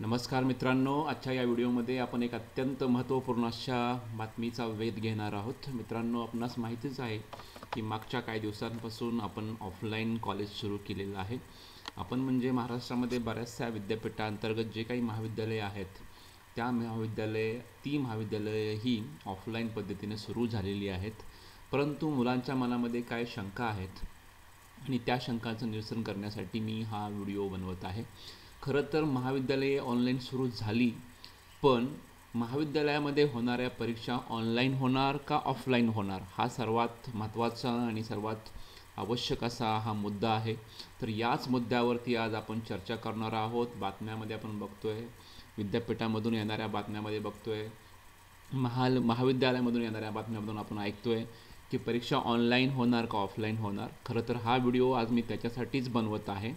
नमस्कार मित्रांनो आजच्या या व्हिडिओमध्ये आपण एक अत्यंत महत्त्वपूर्ण अशा बातमीचा वेध घेणार आहोत मित्रांनो आपणास माहितीच आहे की मागच्या काही दिवसांपासून आपण ऑफलाईन कॉलेज सुरू केलेलं आहे आपण म्हणजे महाराष्ट्रामध्ये बऱ्याचशा विद्यापीठांतर्गत जे काही महाविद्यालये आहेत त्या महाविद्यालये ती महाविद्यालये ही ऑफलाईन पद्धतीने सुरू झालेली आहेत परंतु मुलांच्या मनामध्ये काय शंका आहेत आणि त्या शंकांचं निरसन करण्यासाठी मी हा व्हिडिओ बनवत आहे खरं तर महाविद्यालये ऑनलाईन सुरू झाली पण महाविद्यालयामध्ये होणाऱ्या परीक्षा ऑनलाईन होणार का ऑफलाईन होणार हा सर्वात महत्त्वाचा आणि सर्वात आवश्यक असा हा मुद्दा आहे तर याच मुद्द्यावरती आज आपण चर्चा करणार आहोत बातम्यामध्ये आपण बघतो आहे विद्यापीठामधून येणाऱ्या बातम्यामध्ये बघतो आहे महाल महाविद्यालयामधून येणाऱ्या बातम्यामधून आपण ऐकतो आहे की परीक्षा ऑनलाईन होणार का ऑफलाईन होणार खरं तर हा व्हिडिओ आज मी त्याच्यासाठीच बनवत आहे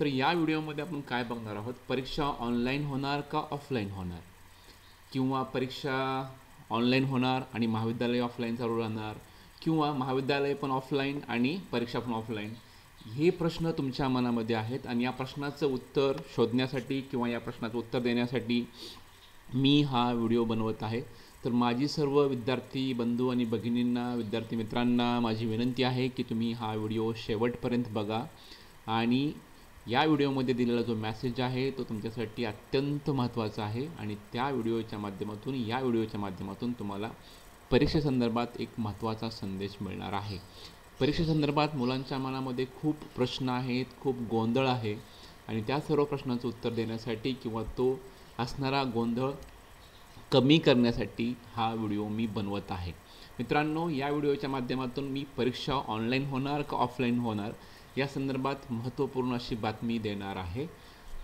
तर या व्हिडिओमध्ये आपण काय बघणार आहोत परीक्षा ऑनलाईन होणार का ऑफलाईन होणार किंवा परीक्षा ऑनलाईन होणार आणि महाविद्यालय ऑफलाईन चालू राहणार किंवा महाविद्यालय पण ऑफलाईन आणि परीक्षा पण ऑफलाईन हे प्रश्न तुमच्या मनामध्ये आहेत आणि या प्रश्नाचं उत्तर शोधण्यासाठी किंवा या प्रश्नाचं उत्तर देण्यासाठी मी हा व्हिडिओ बनवत आहे तर माझी सर्व विद्यार्थी बंधू आणि भगिनींना विद्यार्थी मित्रांना माझी विनंती आहे की तुम्ही हा व्हिडिओ शेवटपर्यंत बघा आणि या व्हिडिओमध्ये दिलेला जो मॅसेज आहे तो तुमच्यासाठी अत्यंत महत्त्वाचा आहे आणि त्या व्हिडिओच्या माध्यमातून या व्हिडिओच्या माध्यमातून तुम्हाला परीक्षेसंदर्भात एक महत्त्वाचा संदेश मिळणार आहे परीक्षेसंदर्भात मुलांच्या मनामध्ये खूप प्रश्न आहेत खूप गोंधळ आहे आणि त्या सर्व प्रश्नांचं उत्तर देण्यासाठी किंवा तो असणारा गोंधळ कमी करण्यासाठी हा व्हिडिओ मी बनवत आहे मित्रांनो या व्हिडिओच्या माध्यमातून मी परीक्षा ऑनलाईन होणार का ऑफलाईन होणार या संदर्भात महत्त्वपूर्ण अशी बातमी देणार आहे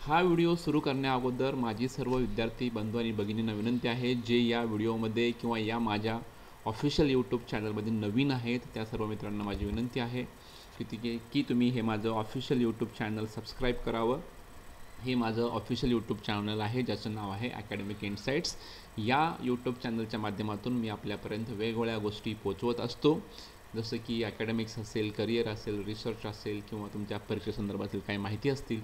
हा व्हिडिओ सुरू करण्याअगोदर माझी सर्व विद्यार्थी बंधू आणि भगिनींना विनंती आहे जे या व्हिडिओमध्ये किंवा या माझ्या ऑफिशियल यूट्यूब चॅनलमध्ये नवीन आहेत त्या सर्व मित्रांना माझी विनंती आहे की की तुम्ही हे माझं ऑफिशियल यूट्यूब चॅनल सबस्क्राईब करावं हे माझं ऑफिशियल यूट्यूब चॅनल आहे ज्याचं नाव आहे अकॅडमिक इन्साइट्स या यूट्यूब चॅनलच्या माध्यमातून मी आपल्यापर्यंत वेगवेगळ्या गोष्टी पोचवत असतो जसं की अकॅडमिक्स असेल करिअर असेल रिसर्च असेल किंवा तुमच्या परीक्षेसंदर्भातील काही माहिती असतील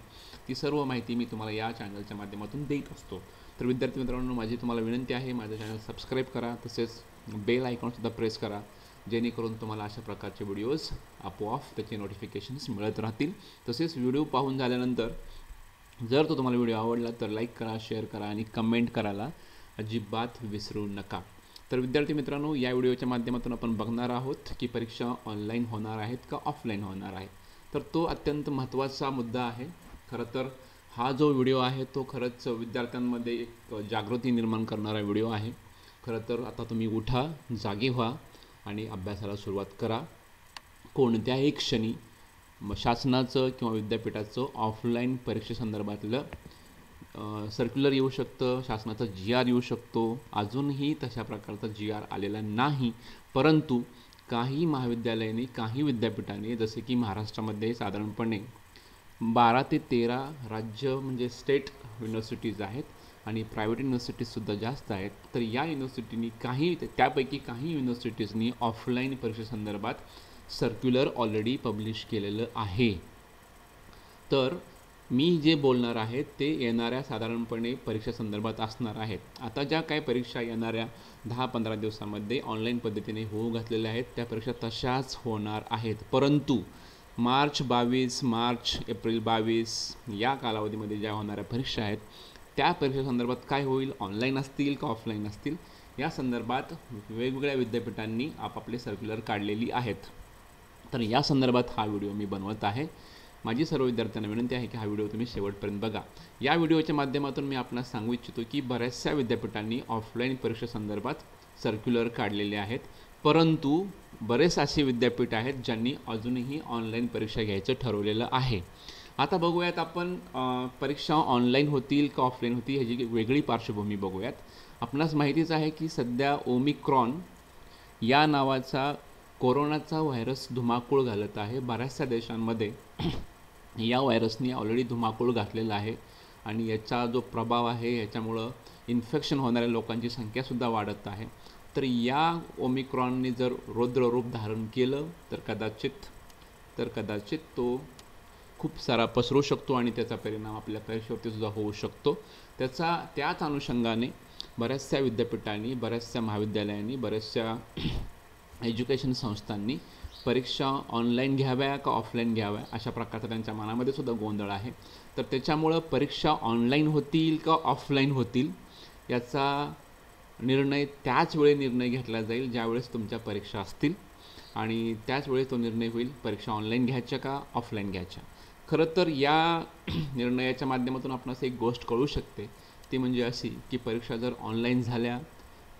ती सर्व माहिती मी तुम्हाला या चॅनलच्या माध्यमातून देत असतो तर विद्यार्थी मित्रांनो माझी तुम्हाला विनंती आहे माझं चॅनल सबस्क्राईब करा तसेच बेल आयकॉनसुद्धा प्रेस करा जेणेकरून तुम्हाला अशा प्रकारचे व्हिडिओज आपोआप त्याचे नोटिफिकेशन्स मिळत राहतील तसेच व्हिडिओ पाहून झाल्यानंतर जर तो तुम्हाला व्हिडिओ आवडला तर लाईक करा शेअर करा आणि कमेंट करायला अजिबात विसरू नका तर विद्यार्थी मित्रांनो या व्हिडिओच्या माध्यमातून आपण बघणार आहोत की परीक्षा ऑनलाईन होणार आहेत का ऑफलाईन होणार आहे तर तो अत्यंत महत्त्वाचा मुद्दा आहे खरं तर हा जो व्हिडिओ आहे तो खरंच विद्यार्थ्यांमध्ये एक जागृती निर्माण करणारा व्हिडिओ आहे खरं तर आता तुम्ही उठा जागे व्हा आणि अभ्यासाला सुरुवात करा कोणत्याही क्षणी शासनाचं किंवा विद्यापीठाचं ऑफलाईन परीक्षेसंदर्भातलं सर्क्युलर येऊ शकतं शासनाचा जी आर येऊ शकतो अजूनही तशा प्रकारचा जी आर आलेला नाही परंतु काही महाविद्यालयाने काही विद्यापीठाने जसे की महाराष्ट्रामध्ये साधारणपणे बारा ते तेरा राज्य म्हणजे स्टेट युनिव्हर्सिटीज आहेत आणि प्रायव्हेट युनिव्हर्सिटीजसुद्धा जास्त आहेत तर या युनिव्हर्सिटीनी काही त्यापैकी काही युनिव्हर्सिटीजनी ऑफलाईन परीक्षेसंदर्भात सर्क्युलर ऑलरेडी पब्लिश केलेलं आहे तर मी जे बोलणार आहे ते येणाऱ्या साधारणपणे परीक्षा संदर्भात असणार आहेत आता ज्या काही परीक्षा येणाऱ्या दहा पंधरा दिवसामध्ये ऑनलाईन पद्धतीने होऊ घातलेल्या आहेत त्या परीक्षा तशाच होणार आहेत परंतु मार्च बावीस मार्च एप्रिल बावीस या कालावधीमध्ये ज्या होणाऱ्या परीक्षा आहेत त्या परीक्षेसंदर्भात काय होईल ऑनलाईन असतील का ऑफलाईन असतील या संदर्भात वेगवेगळ्या विद्यापीठांनी आपापले सर्क्युलर काढलेली आहेत तर या संदर्भात हा व्हिडिओ मी बनवत आहे माझी सर्व विद्यार्थ्यांना विनंती आहे की हा व्हिडिओ तुम्ही शेवटपर्यंत बघा या व्हिडिओच्या माध्यमातून मी आपल्याला सांगू इच्छितो की बऱ्याचशा विद्यापीठांनी ऑफलाईन परीक्षेसंदर्भात सर्क्युलर काढलेले आहेत परंतु बरेच असे विद्यापीठ आहेत ज्यांनी अजूनही ऑनलाईन परीक्षा घ्यायचं ठरवलेलं आहे आता बघूयात आपण परीक्षा ऑनलाईन होतील का ऑफलाईन होती ह्याची वेगळी पार्श्वभूमी बघूयात आपणास माहितीच आहे की सध्या ओमिक्रॉन या नावाचा कोरोनाचा व्हायरस धुमाकूळ घालत आहे बऱ्याचशा देशांमध्ये या व्हायरसने ऑलरेडी धुमाकूळ घातलेला आहे आणि याचा जो प्रभाव आहे याच्यामुळं इन्फेक्शन होणाऱ्या लोकांची संख्यासुद्धा वाढत आहे तर या ओमिक्रॉनने जर रौद्र रूप धारण केलं तर कदाचित तर कदाचित तो खूप सारा पसरू शकतो आणि त्याचा परिणाम आपल्या परीक्षेवरतीसुद्धा होऊ शकतो त्याचा त्याच अनुषंगाने बऱ्याचशा विद्यापीठांनी बऱ्याचशा महाविद्यालयांनी बऱ्याचशा एज्युकेशन संस्थांनी परीक्षा ऑनलाईन घ्याव्या का ऑफलाईन घ्याव्या अशा प्रकारचा त्यांच्या मनामध्ये सुद्धा गोंधळ आहे तर त्याच्यामुळं परीक्षा ऑनलाईन होतील का ऑफलाईन होतील याचा निर्णय त्याच वेळी निर्णय घेतला जाईल ज्यावेळेस तुमच्या परीक्षा असतील आणि त्याच वेळेस तो निर्णय होईल परीक्षा ऑनलाईन घ्यायच्या का ऑफलाईन घ्यायच्या खरं तर या निर्णयाच्या माध्यमातून आपणास एक गोष्ट कळू शकते ती म्हणजे अशी की परीक्षा जर ऑनलाईन झाल्या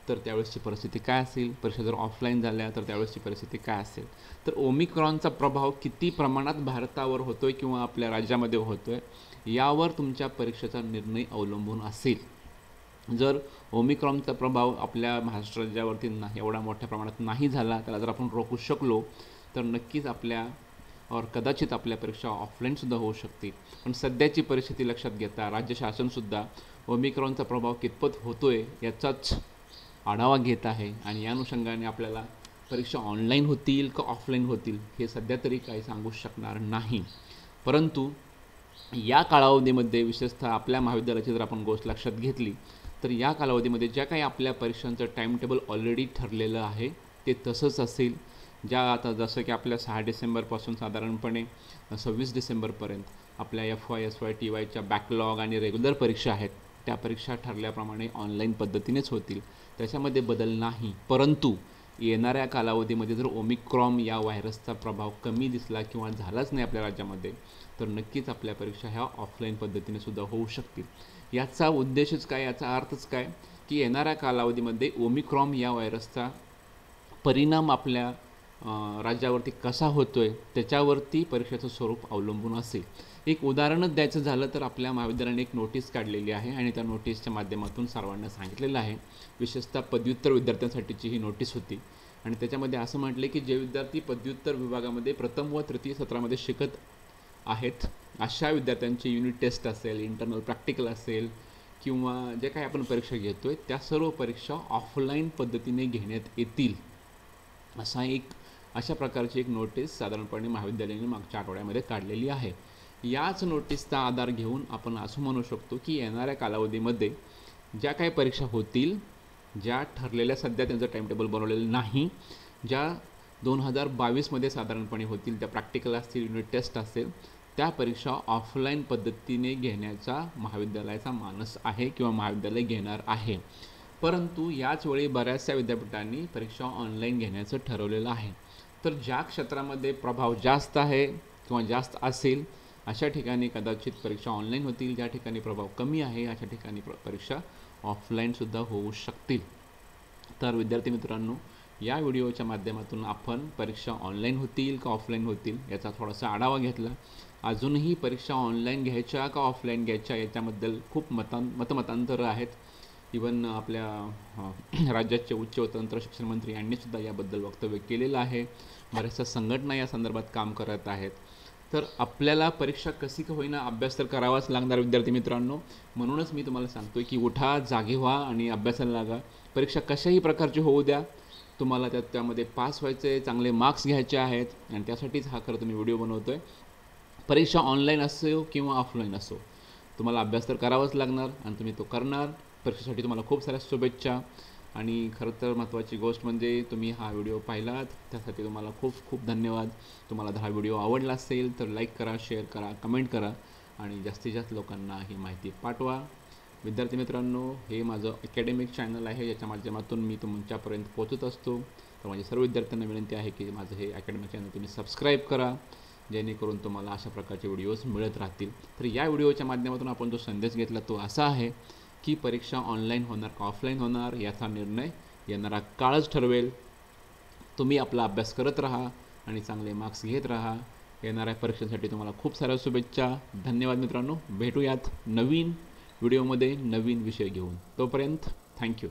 तर त्यावेळेसची परिस्थिती काय असेल परीक्षा जर ऑफलाईन झाल्या तर त्यावेळेसची परिस्थिती काय असेल तर ओमिक्रॉनचा प्रभाव किती प्रमाणात भारतावर होतो आहे किंवा आपल्या राज्यामध्ये होतो आहे यावर तुमच्या परीक्षेचा निर्णय अवलंबून असेल जर ओमिक्रॉनचा प्रभाव आपल्या महाराष्ट्र राज्यावरती नाही एवढा मोठ्या प्रमाणात नाही झाला त्याला जर आपण रोखू शकलो तर नक्कीच आपल्या और कदाचित आपल्या परीक्षा ऑफलाईनसुद्धा होऊ शकतील पण सध्याची परिस्थिती लक्षात घेता राज्य शासनसुद्धा ओमिक्रॉनचा प्रभाव कितपत होतो आहे याचाच आढावा घेत आहे आणि या अनुषंगाने आपल्याला परीक्षा ऑनलाईन होतील का ऑफलाईन होतील हे सध्या तरी काही सांगू शकणार नाही परंतु या कालावधीमध्ये विशेषतः आपल्या महाविद्यालयाची जर आपण गोष्ट लक्षात घेतली तर या कालावधीमध्ये ज्या काही आपल्या परीक्षांचं टाईम टेबल ऑलरेडी ठरलेलं आहे ते तसंच असेल ज्या आता जसं की आपल्या सहा डिसेंबरपासून साधारणपणे सव्वीस डिसेंबरपर्यंत आपल्या F Y S Y T वायच्या बॅकलॉग आणि रेग्युलर परीक्षा आहेत त्या परीक्षा ठरल्याप्रमाणे ऑनलाईन पद्धतीनेच होतील त्याच्यामध्ये बदल नाही परंतु येणाऱ्या कालावधीमध्ये जर ओमिक्रॉम या व्हायरसचा प्रभाव कमी दिसला किंवा झालाच नाही आपल्या राज्यामध्ये तर नक्कीच आपल्या परीक्षा ह्या ऑफलाईन पद्धतीने सुद्धा होऊ शकतील याचा उद्देशच काय याचा अर्थच काय की येणाऱ्या कालावधीमध्ये ओमिक्रॉम या व्हायरसचा परिणाम आपल्या राज्यावरती कसा होतो आहे त्याच्यावरती परीक्षेचं स्वरूप अवलंबून असेल एक उदाहरणच द्यायचं झालं तर आपल्या महाविद्यालयाने एक नोटीस काढलेली आहे आणि त्या नोटीसच्या माध्यमातून सर्वांना सांगितलेलं आहे विशेषतः पदव्युत्तर विद्यार्थ्यांसाठीची ही नोटीस होती आणि त्याच्यामध्ये असं म्हटलं की जे विद्यार्थी पदव्युत्तर विभागामध्ये प्रथम व तृतीय सत्रामध्ये शिकत आहेत अशा विद्यार्थ्यांची युनिट टेस्ट असेल इंटरनल प्रॅक्टिकल असेल किंवा जे काही आपण परीक्षा घेतो आहे त्या सर्व परीक्षा ऑफलाईन पद्धतीने घेण्यात येतील असा एक अशा प्रकारची एक नोटीस साधारणपणे महाविद्यालयाने मागच्या आठवड्यामध्ये काढलेली आहे याच नोटीसचा आधार घेऊन आपण असं म्हणू शकतो की येणाऱ्या कालावधीमध्ये ज्या काही परीक्षा होतील ज्या ठरलेल्या सध्या त्यांचं टाईमटेबल बनवलेलं नाही ज्या दोन हजार बावीसमध्ये साधारणपणे होतील त्या प्रॅक्टिकल असतील युनिट टेस्ट असेल त्या परीक्षा ऑफलाईन पद्धतीने घेण्याचा महाविद्यालयाचा मानस आहे किंवा महाविद्यालय घेणार आहे परंतु याचवेळी बऱ्याचशा विद्यापीठांनी परीक्षा ऑनलाईन घेण्याचं ठरवलेलं आहे तर ज्या क्षेत्रामध्ये प्रभाव जास्त आहे किंवा जास्त असेल अशा ठिकाणी कदाचित परीक्षा ऑनलाईन होतील ज्या ठिकाणी प्रभाव कमी आहे अशा ठिकाणी परीक्षा ऑफलाईनसुद्धा होऊ शकतील तर विद्यार्थी मित्रांनो या व्हिडिओच्या माध्यमातून आपण परीक्षा ऑनलाईन होतील का ऑफलाईन होतील याचा थोडासा आढावा घेतला अजूनही परीक्षा ऑनलाईन घ्यायच्या का ऑफलाईन घ्यायच्या याच्याबद्दल खूप मतां मतमतांतरं आहेत इवन uh, आपल्या uh, राज्याचे उच्च व तंत्र शिक्षण मंत्री यांनीसुद्धा याबद्दल वक्तव्य केलेलं आहे बऱ्याचशा संघटना या संदर्भात काम करत आहेत तर आपल्याला परीक्षा कशी का होईना अभ्यास तर करावाच लागणार विद्यार्थी मित्रांनो म्हणूनच मी तुम्हाला सांगतो की उठा जागे व्हा आणि अभ्यासाला लागा परीक्षा कशाही प्रकारची होऊ द्या तुम्हाला त्यात त्यामध्ये पास व्हायचे चांगले मार्क्स घ्यायचे आहेत आणि त्यासाठीच हा खरं तुम्ही व्हिडिओ बनवतो आहे परीक्षा ऑनलाईन असो किंवा ऑफलाईन असो तुम्हाला अभ्यास तर करावाच लागणार आणि तुम्ही तो करणार परीक्षेसाठी तुम्हाला खूप साऱ्या शुभेच्छा आणि खरं तर महत्त्वाची गोष्ट म्हणजे तुम्ही हा व्हिडिओ पाहिलात त्यासाठी तुम्हाला खूप खूप धन्यवाद तुम्हाला हा व्हिडिओ आवडला असेल तर लाईक करा शेअर करा कमेंट करा आणि जास्तीत जास्त लोकांना ही माहिती पाठवा विद्यार्थी मित्रांनो हे माझं अकॅडमिक चॅनल आहे याच्या माध्यमातून मी तुमच्यापर्यंत पोहोचत असतो तर माझ्या सर्व विद्यार्थ्यांना विनंती आहे की माझं हे अकॅडमिक चॅनल तुम्ही सबस्क्राईब करा जेणेकरून तुम्हाला अशा प्रकारचे व्हिडिओज मिळत राहतील तर या व्हिडिओच्या माध्यमातून आपण जो संदेश घेतला तो असा आहे की परीक्षा ऑनलाईन होणार का ऑफलाईन होणार याचा निर्णय येणारा काळच ठरवेल तुम्ही आपला अभ्यास करत राहा आणि चांगले मार्क्स घेत राहा येणाऱ्या परीक्षेसाठी तुम्हाला खूप साऱ्या शुभेच्छा धन्यवाद मित्रांनो भेटूयात नवीन व्हिडिओमध्ये नवीन विषय घेऊन तोपर्यंत थँक्यू